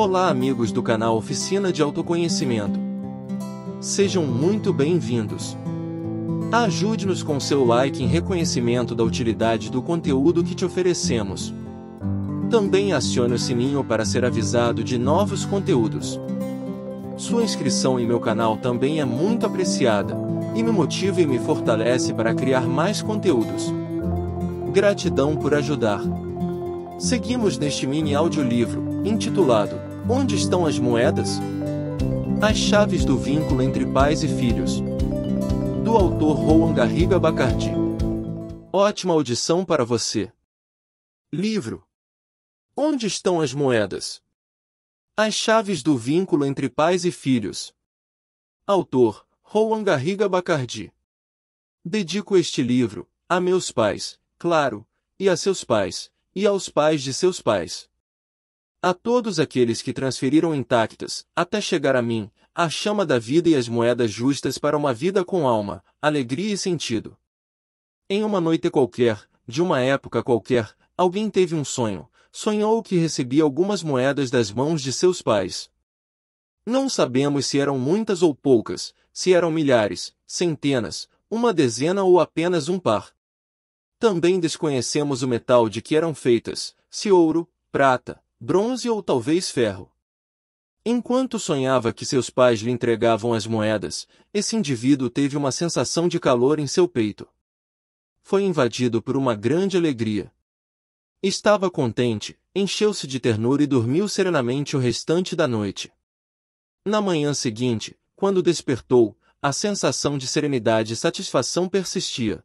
Olá, amigos do canal Oficina de Autoconhecimento. Sejam muito bem-vindos. Ajude-nos com seu like em reconhecimento da utilidade do conteúdo que te oferecemos. Também acione o sininho para ser avisado de novos conteúdos. Sua inscrição em meu canal também é muito apreciada e me motiva e me fortalece para criar mais conteúdos. Gratidão por ajudar. Seguimos neste mini audiolivro, intitulado Onde estão as moedas? As chaves do vínculo entre pais e filhos. Do autor Rowan Garriga Bacardi. Ótima audição para você. Livro. Onde estão as moedas? As chaves do vínculo entre pais e filhos. Autor Rowan Garriga Bacardi. Dedico este livro a meus pais, claro, e a seus pais, e aos pais de seus pais. A todos aqueles que transferiram intactas, até chegar a mim, a chama da vida e as moedas justas para uma vida com alma, alegria e sentido. Em uma noite qualquer, de uma época qualquer, alguém teve um sonho, sonhou que recebia algumas moedas das mãos de seus pais. Não sabemos se eram muitas ou poucas, se eram milhares, centenas, uma dezena ou apenas um par. Também desconhecemos o metal de que eram feitas, se ouro, prata, bronze ou talvez ferro. Enquanto sonhava que seus pais lhe entregavam as moedas, esse indivíduo teve uma sensação de calor em seu peito. Foi invadido por uma grande alegria. Estava contente, encheu-se de ternura e dormiu serenamente o restante da noite. Na manhã seguinte, quando despertou, a sensação de serenidade e satisfação persistia.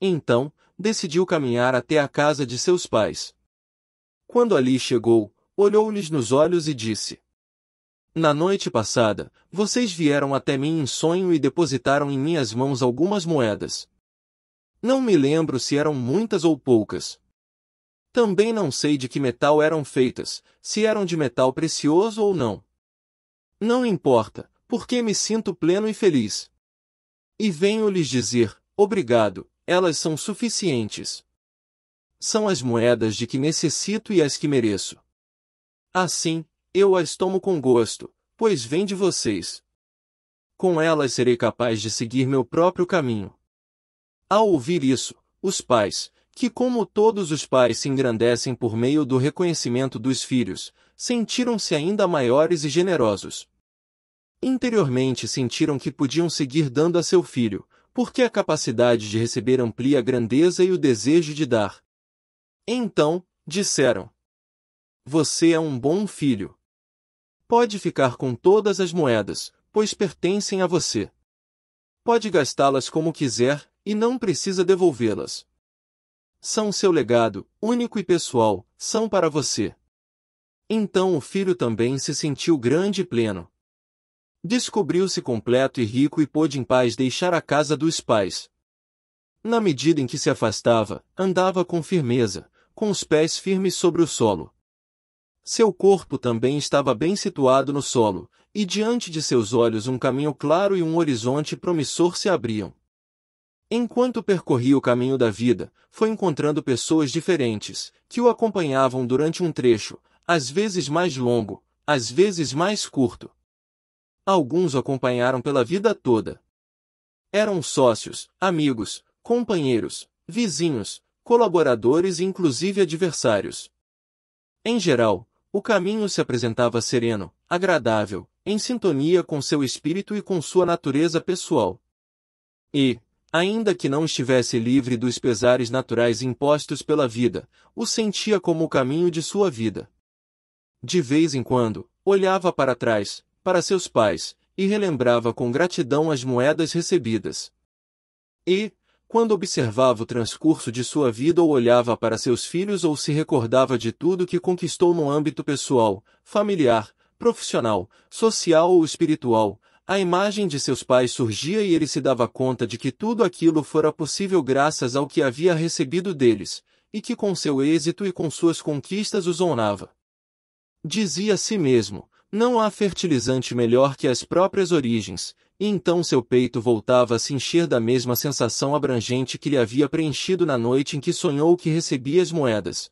Então, decidiu caminhar até a casa de seus pais. Quando Ali chegou, olhou-lhes nos olhos e disse: Na noite passada, vocês vieram até mim em sonho e depositaram em minhas mãos algumas moedas. Não me lembro se eram muitas ou poucas. Também não sei de que metal eram feitas, se eram de metal precioso ou não. Não importa, porque me sinto pleno e feliz. E venho lhes dizer: obrigado, elas são suficientes são as moedas de que necessito e as que mereço. Assim, eu as tomo com gosto, pois vem de vocês. Com elas serei capaz de seguir meu próprio caminho. Ao ouvir isso, os pais, que como todos os pais se engrandecem por meio do reconhecimento dos filhos, sentiram-se ainda maiores e generosos. Interiormente sentiram que podiam seguir dando a seu filho, porque a capacidade de receber amplia a grandeza e o desejo de dar, então, disseram: Você é um bom filho. Pode ficar com todas as moedas, pois pertencem a você. Pode gastá-las como quiser e não precisa devolvê-las. São seu legado, único e pessoal, são para você. Então o filho também se sentiu grande e pleno. Descobriu-se completo e rico e pôde em paz deixar a casa dos pais. Na medida em que se afastava, andava com firmeza com os pés firmes sobre o solo. Seu corpo também estava bem situado no solo, e diante de seus olhos um caminho claro e um horizonte promissor se abriam. Enquanto percorria o caminho da vida, foi encontrando pessoas diferentes, que o acompanhavam durante um trecho, às vezes mais longo, às vezes mais curto. Alguns o acompanharam pela vida toda. Eram sócios, amigos, companheiros, vizinhos, colaboradores e inclusive adversários. Em geral, o caminho se apresentava sereno, agradável, em sintonia com seu espírito e com sua natureza pessoal. E, ainda que não estivesse livre dos pesares naturais impostos pela vida, o sentia como o caminho de sua vida. De vez em quando, olhava para trás, para seus pais, e relembrava com gratidão as moedas recebidas. E, quando observava o transcurso de sua vida ou olhava para seus filhos ou se recordava de tudo que conquistou no âmbito pessoal, familiar, profissional, social ou espiritual, a imagem de seus pais surgia e ele se dava conta de que tudo aquilo fora possível graças ao que havia recebido deles, e que com seu êxito e com suas conquistas os honrava. Dizia a si mesmo, não há fertilizante melhor que as próprias origens, e então seu peito voltava a se encher da mesma sensação abrangente que lhe havia preenchido na noite em que sonhou que recebia as moedas.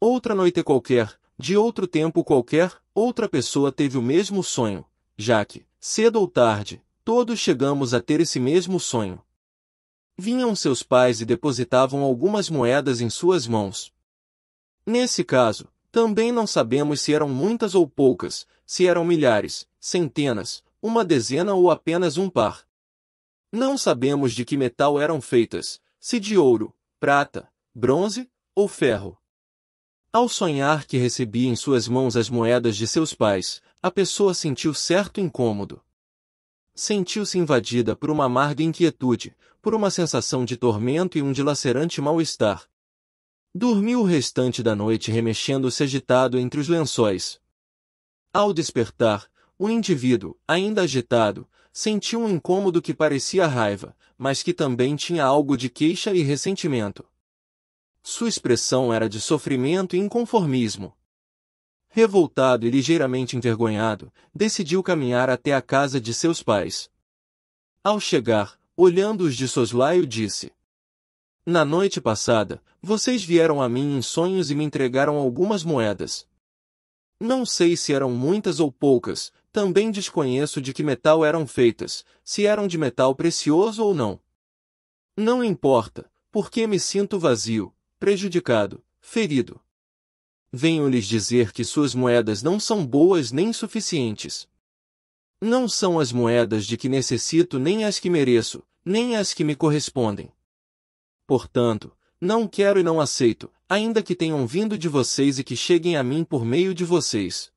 Outra noite qualquer, de outro tempo qualquer, outra pessoa teve o mesmo sonho, já que, cedo ou tarde, todos chegamos a ter esse mesmo sonho. Vinham seus pais e depositavam algumas moedas em suas mãos. Nesse caso, também não sabemos se eram muitas ou poucas, se eram milhares, centenas, uma dezena ou apenas um par. Não sabemos de que metal eram feitas, se de ouro, prata, bronze ou ferro. Ao sonhar que recebia em suas mãos as moedas de seus pais, a pessoa sentiu certo incômodo. Sentiu-se invadida por uma amarga inquietude, por uma sensação de tormento e um dilacerante mal-estar. Dormiu o restante da noite remexendo-se agitado entre os lençóis. Ao despertar, o indivíduo, ainda agitado, sentiu um incômodo que parecia raiva, mas que também tinha algo de queixa e ressentimento. Sua expressão era de sofrimento e inconformismo. Revoltado e ligeiramente envergonhado, decidiu caminhar até a casa de seus pais. Ao chegar, olhando-os de soslaio, disse: Na noite passada, vocês vieram a mim em sonhos e me entregaram algumas moedas. Não sei se eram muitas ou poucas, também desconheço de que metal eram feitas, se eram de metal precioso ou não. Não importa, porque me sinto vazio, prejudicado, ferido. Venho-lhes dizer que suas moedas não são boas nem suficientes. Não são as moedas de que necessito nem as que mereço, nem as que me correspondem. Portanto, não quero e não aceito, ainda que tenham vindo de vocês e que cheguem a mim por meio de vocês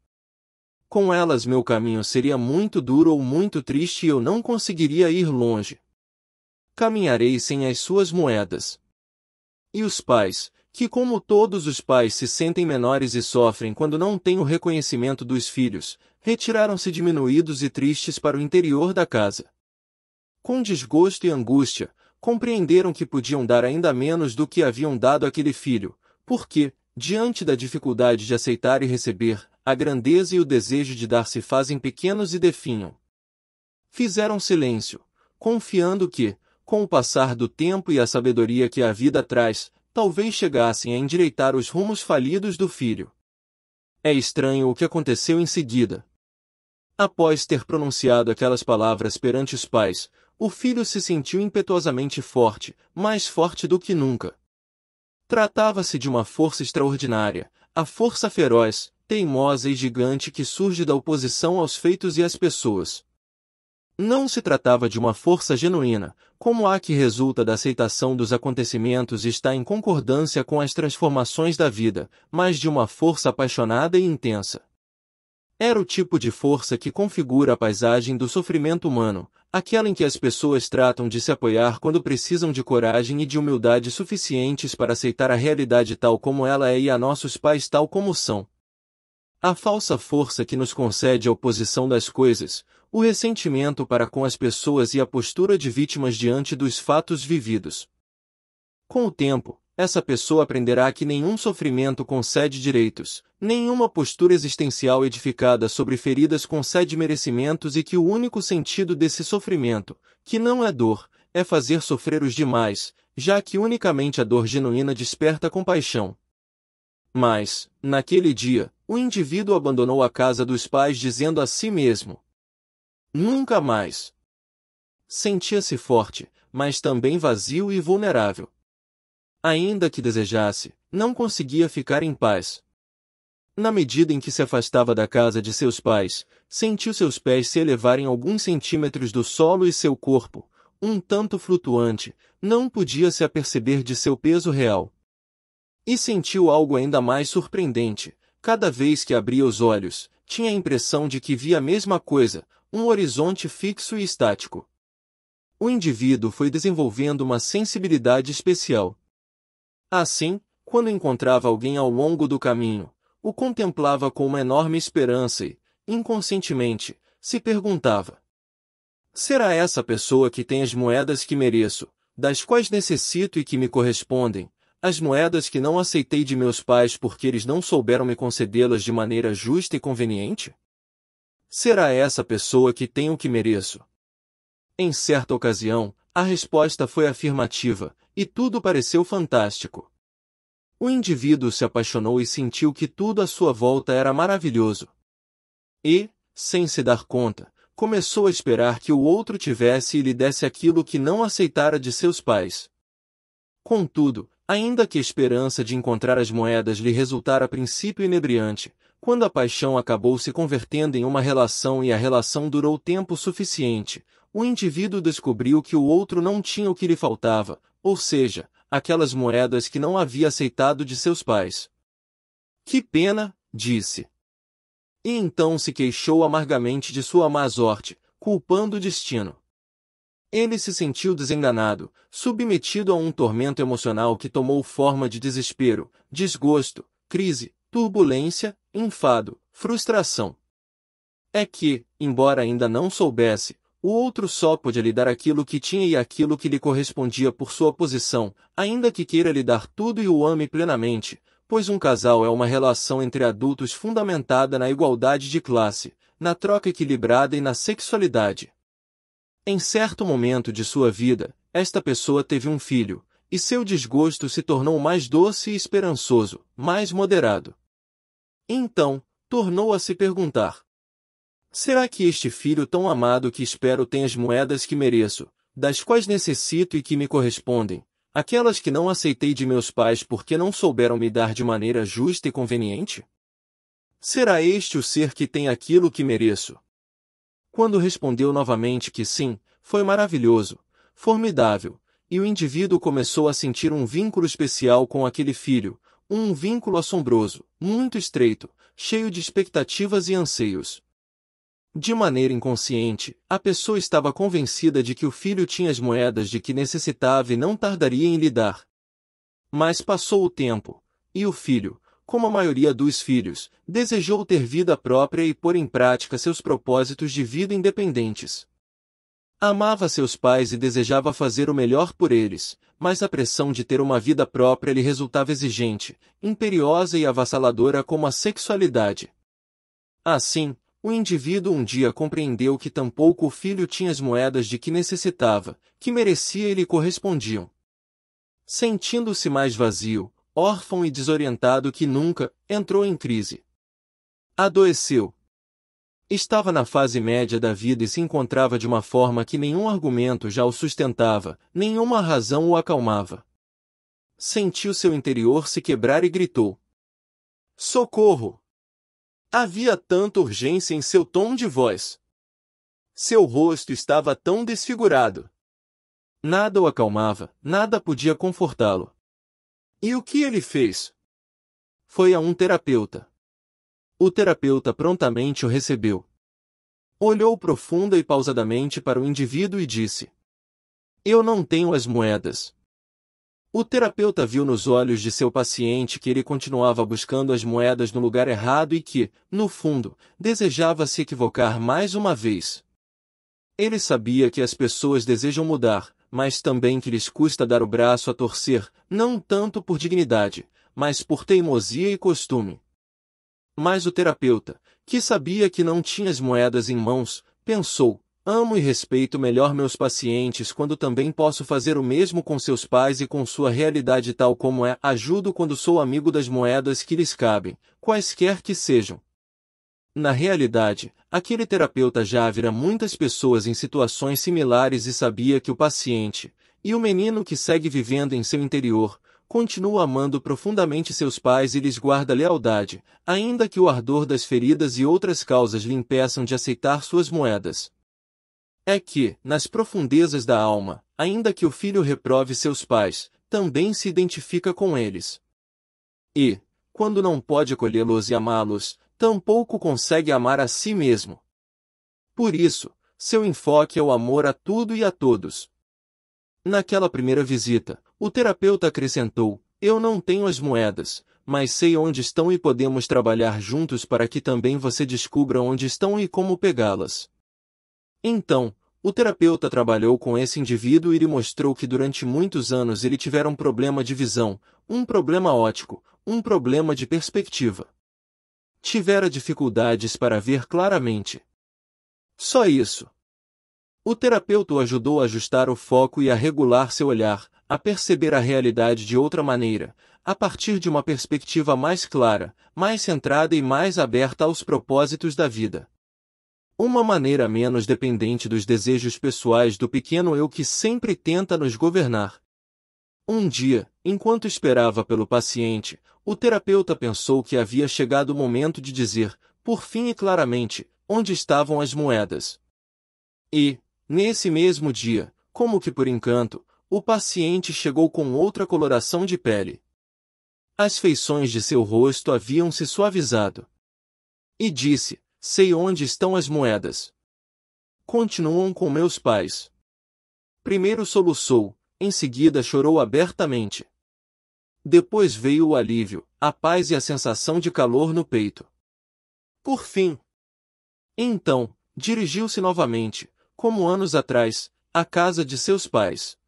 com elas meu caminho seria muito duro ou muito triste e eu não conseguiria ir longe. Caminharei sem as suas moedas. E os pais, que como todos os pais se sentem menores e sofrem quando não têm o reconhecimento dos filhos, retiraram-se diminuídos e tristes para o interior da casa. Com desgosto e angústia, compreenderam que podiam dar ainda menos do que haviam dado àquele filho, porque, diante da dificuldade de aceitar e receber, a grandeza e o desejo de dar se fazem pequenos e definham. Fizeram silêncio, confiando que, com o passar do tempo e a sabedoria que a vida traz, talvez chegassem a endireitar os rumos falidos do filho. É estranho o que aconteceu em seguida. Após ter pronunciado aquelas palavras perante os pais, o filho se sentiu impetuosamente forte, mais forte do que nunca. Tratava-se de uma força extraordinária, a força feroz, teimosa e gigante que surge da oposição aos feitos e às pessoas. Não se tratava de uma força genuína, como a que resulta da aceitação dos acontecimentos e está em concordância com as transformações da vida, mas de uma força apaixonada e intensa. Era o tipo de força que configura a paisagem do sofrimento humano, aquela em que as pessoas tratam de se apoiar quando precisam de coragem e de humildade suficientes para aceitar a realidade tal como ela é e a nossos pais tal como são. A falsa força que nos concede a oposição das coisas, o ressentimento para com as pessoas e a postura de vítimas diante dos fatos vividos. Com o tempo, essa pessoa aprenderá que nenhum sofrimento concede direitos, nenhuma postura existencial edificada sobre feridas concede merecimentos e que o único sentido desse sofrimento, que não é dor, é fazer sofrer os demais, já que unicamente a dor genuína desperta compaixão. Mas, naquele dia, o indivíduo abandonou a casa dos pais dizendo a si mesmo: Nunca mais. Sentia-se forte, mas também vazio e vulnerável. Ainda que desejasse, não conseguia ficar em paz. Na medida em que se afastava da casa de seus pais, sentiu seus pés se elevarem alguns centímetros do solo e seu corpo, um tanto flutuante, não podia se aperceber de seu peso real. E sentiu algo ainda mais surpreendente, Cada vez que abria os olhos, tinha a impressão de que via a mesma coisa, um horizonte fixo e estático. O indivíduo foi desenvolvendo uma sensibilidade especial. Assim, quando encontrava alguém ao longo do caminho, o contemplava com uma enorme esperança e, inconscientemente, se perguntava: Será essa pessoa que tem as moedas que mereço, das quais necessito e que me correspondem, as moedas que não aceitei de meus pais porque eles não souberam me concedê-las de maneira justa e conveniente? Será essa pessoa que tem o que mereço? Em certa ocasião, a resposta foi afirmativa, e tudo pareceu fantástico. O indivíduo se apaixonou e sentiu que tudo à sua volta era maravilhoso. E, sem se dar conta, começou a esperar que o outro tivesse e lhe desse aquilo que não aceitara de seus pais. Contudo, Ainda que a esperança de encontrar as moedas lhe resultara a princípio inebriante, quando a paixão acabou se convertendo em uma relação e a relação durou tempo suficiente, o indivíduo descobriu que o outro não tinha o que lhe faltava, ou seja, aquelas moedas que não havia aceitado de seus pais. Que pena, disse. E então se queixou amargamente de sua má sorte, culpando o destino. Ele se sentiu desenganado, submetido a um tormento emocional que tomou forma de desespero, desgosto, crise, turbulência, enfado, frustração. É que, embora ainda não soubesse, o outro só podia lhe dar aquilo que tinha e aquilo que lhe correspondia por sua posição, ainda que queira lhe dar tudo e o ame plenamente, pois um casal é uma relação entre adultos fundamentada na igualdade de classe, na troca equilibrada e na sexualidade. Em certo momento de sua vida, esta pessoa teve um filho, e seu desgosto se tornou mais doce e esperançoso, mais moderado. Então, tornou a se perguntar: Será que este filho tão amado que espero tem as moedas que mereço, das quais necessito e que me correspondem, aquelas que não aceitei de meus pais porque não souberam me dar de maneira justa e conveniente? Será este o ser que tem aquilo que mereço, quando respondeu novamente que sim, foi maravilhoso, formidável, e o indivíduo começou a sentir um vínculo especial com aquele filho, um vínculo assombroso, muito estreito, cheio de expectativas e anseios. De maneira inconsciente, a pessoa estava convencida de que o filho tinha as moedas de que necessitava e não tardaria em lhe dar. Mas passou o tempo, e o filho, como a maioria dos filhos, desejou ter vida própria e pôr em prática seus propósitos de vida independentes. Amava seus pais e desejava fazer o melhor por eles, mas a pressão de ter uma vida própria lhe resultava exigente, imperiosa e avassaladora como a sexualidade. Assim, o indivíduo um dia compreendeu que tampouco o filho tinha as moedas de que necessitava, que merecia e lhe correspondiam. Sentindo-se mais vazio, órfão e desorientado que nunca entrou em crise. Adoeceu. Estava na fase média da vida e se encontrava de uma forma que nenhum argumento já o sustentava, nenhuma razão o acalmava. Sentiu seu interior se quebrar e gritou: Socorro! Havia tanta urgência em seu tom de voz. Seu rosto estava tão desfigurado. Nada o acalmava, nada podia confortá-lo. E o que ele fez? Foi a um terapeuta. O terapeuta prontamente o recebeu. Olhou profunda e pausadamente para o indivíduo e disse: Eu não tenho as moedas. O terapeuta viu nos olhos de seu paciente que ele continuava buscando as moedas no lugar errado e que, no fundo, desejava se equivocar mais uma vez. Ele sabia que as pessoas desejam mudar, mas também que lhes custa dar o braço a torcer, não tanto por dignidade, mas por teimosia e costume. Mas o terapeuta, que sabia que não tinha as moedas em mãos, pensou: amo e respeito melhor meus pacientes quando também posso fazer o mesmo com seus pais e com sua realidade tal como é, ajudo quando sou amigo das moedas que lhes cabem, quaisquer que sejam. Na realidade, aquele terapeuta já vira muitas pessoas em situações similares e sabia que o paciente, e o menino que segue vivendo em seu interior, continua amando profundamente seus pais e lhes guarda lealdade, ainda que o ardor das feridas e outras causas lhe impeçam de aceitar suas moedas. É que, nas profundezas da alma, ainda que o filho reprove seus pais, também se identifica com eles. E, quando não pode acolhê-los e amá-los, tampouco consegue amar a si mesmo. Por isso, seu enfoque é o amor a tudo e a todos. Naquela primeira visita, o terapeuta acrescentou: Eu não tenho as moedas, mas sei onde estão e podemos trabalhar juntos para que também você descubra onde estão e como pegá-las. Então, o terapeuta trabalhou com esse indivíduo e lhe mostrou que durante muitos anos ele tivera um problema de visão, um problema ótico, um problema de perspectiva tivera dificuldades para ver claramente. Só isso. O terapeuta o ajudou a ajustar o foco e a regular seu olhar, a perceber a realidade de outra maneira, a partir de uma perspectiva mais clara, mais centrada e mais aberta aos propósitos da vida. Uma maneira menos dependente dos desejos pessoais do pequeno eu que sempre tenta nos governar. Um dia, Enquanto esperava pelo paciente, o terapeuta pensou que havia chegado o momento de dizer, por fim e claramente, onde estavam as moedas. E, nesse mesmo dia, como que por encanto, o paciente chegou com outra coloração de pele. As feições de seu rosto haviam se suavizado. E disse: Sei onde estão as moedas. Continuam com meus pais. Primeiro soluçou, em seguida chorou abertamente. Depois veio o alívio, a paz e a sensação de calor no peito. Por fim. Então, dirigiu-se novamente, como anos atrás, à casa de seus pais.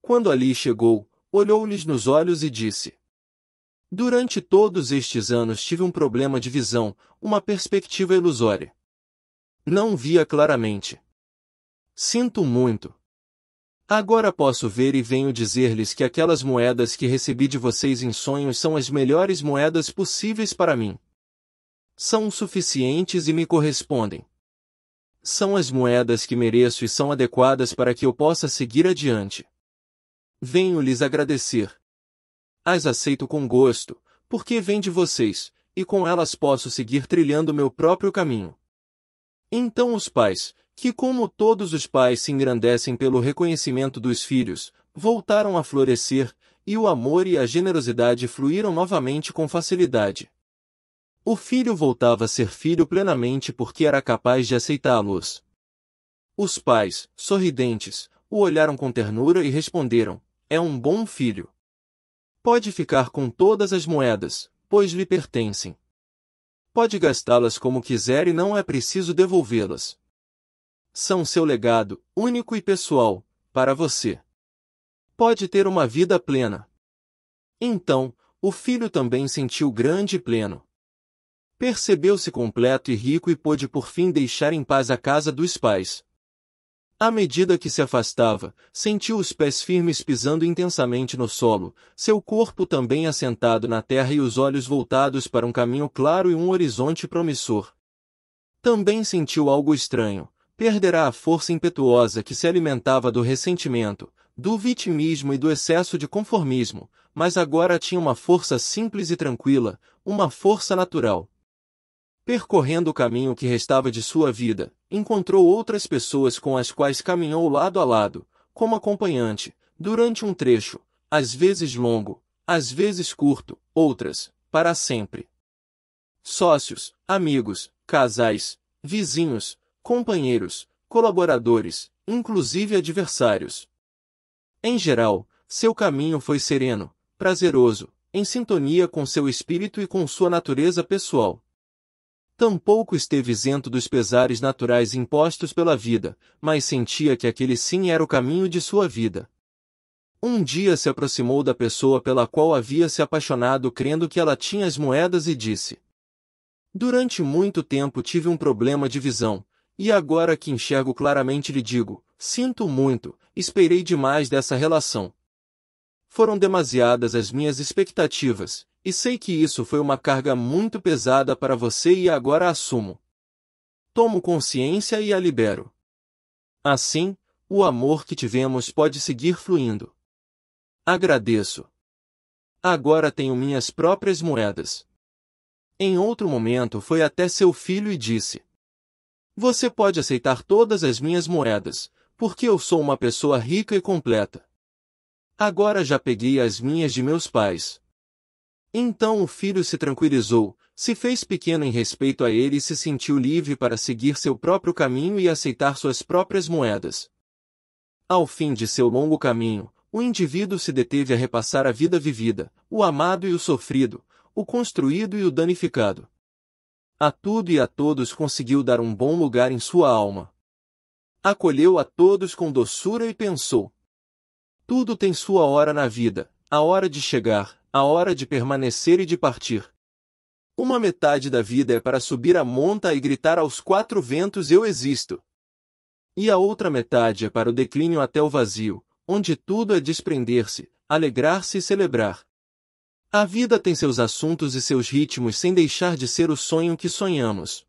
Quando ali chegou, olhou-lhes nos olhos e disse: Durante todos estes anos tive um problema de visão, uma perspectiva ilusória. Não via claramente. Sinto muito, Agora posso ver e venho dizer-lhes que aquelas moedas que recebi de vocês em sonhos são as melhores moedas possíveis para mim. São suficientes e me correspondem. São as moedas que mereço e são adequadas para que eu possa seguir adiante. Venho lhes agradecer. As aceito com gosto, porque vêm de vocês, e com elas posso seguir trilhando meu próprio caminho. Então os pais, que como todos os pais se engrandecem pelo reconhecimento dos filhos, voltaram a florescer, e o amor e a generosidade fluíram novamente com facilidade. O filho voltava a ser filho plenamente porque era capaz de aceitá-los. Os pais, sorridentes, o olharam com ternura e responderam: É um bom filho. Pode ficar com todas as moedas, pois lhe pertencem. Pode gastá-las como quiser e não é preciso devolvê-las são seu legado, único e pessoal, para você. Pode ter uma vida plena. Então, o filho também sentiu grande e pleno. Percebeu-se completo e rico e pôde por fim deixar em paz a casa dos pais. À medida que se afastava, sentiu os pés firmes pisando intensamente no solo, seu corpo também assentado na terra e os olhos voltados para um caminho claro e um horizonte promissor. Também sentiu algo estranho, perderá a força impetuosa que se alimentava do ressentimento, do vitimismo e do excesso de conformismo, mas agora tinha uma força simples e tranquila, uma força natural. Percorrendo o caminho que restava de sua vida, encontrou outras pessoas com as quais caminhou lado a lado, como acompanhante, durante um trecho, às vezes longo, às vezes curto, outras, para sempre. Sócios, amigos, casais, vizinhos, companheiros, colaboradores, inclusive adversários. Em geral, seu caminho foi sereno, prazeroso, em sintonia com seu espírito e com sua natureza pessoal. Tampouco esteve isento dos pesares naturais impostos pela vida, mas sentia que aquele sim era o caminho de sua vida. Um dia se aproximou da pessoa pela qual havia se apaixonado crendo que ela tinha as moedas e disse: Durante muito tempo tive um problema de visão, e agora que enxergo claramente lhe digo, sinto muito, esperei demais dessa relação. Foram demasiadas as minhas expectativas, e sei que isso foi uma carga muito pesada para você e agora assumo. Tomo consciência e a libero. Assim, o amor que tivemos pode seguir fluindo. Agradeço. Agora tenho minhas próprias moedas. Em outro momento foi até seu filho e disse: você pode aceitar todas as minhas moedas, porque eu sou uma pessoa rica e completa. Agora já peguei as minhas de meus pais. Então o filho se tranquilizou, se fez pequeno em respeito a ele e se sentiu livre para seguir seu próprio caminho e aceitar suas próprias moedas. Ao fim de seu longo caminho, o indivíduo se deteve a repassar a vida vivida, o amado e o sofrido, o construído e o danificado a tudo e a todos conseguiu dar um bom lugar em sua alma. Acolheu a todos com doçura e pensou: Tudo tem sua hora na vida, a hora de chegar, a hora de permanecer e de partir. Uma metade da vida é para subir a monta e gritar aos quatro ventos eu existo. E a outra metade é para o declínio até o vazio, onde tudo é desprender-se, alegrar-se e celebrar. A vida tem seus assuntos e seus ritmos sem deixar de ser o sonho que sonhamos.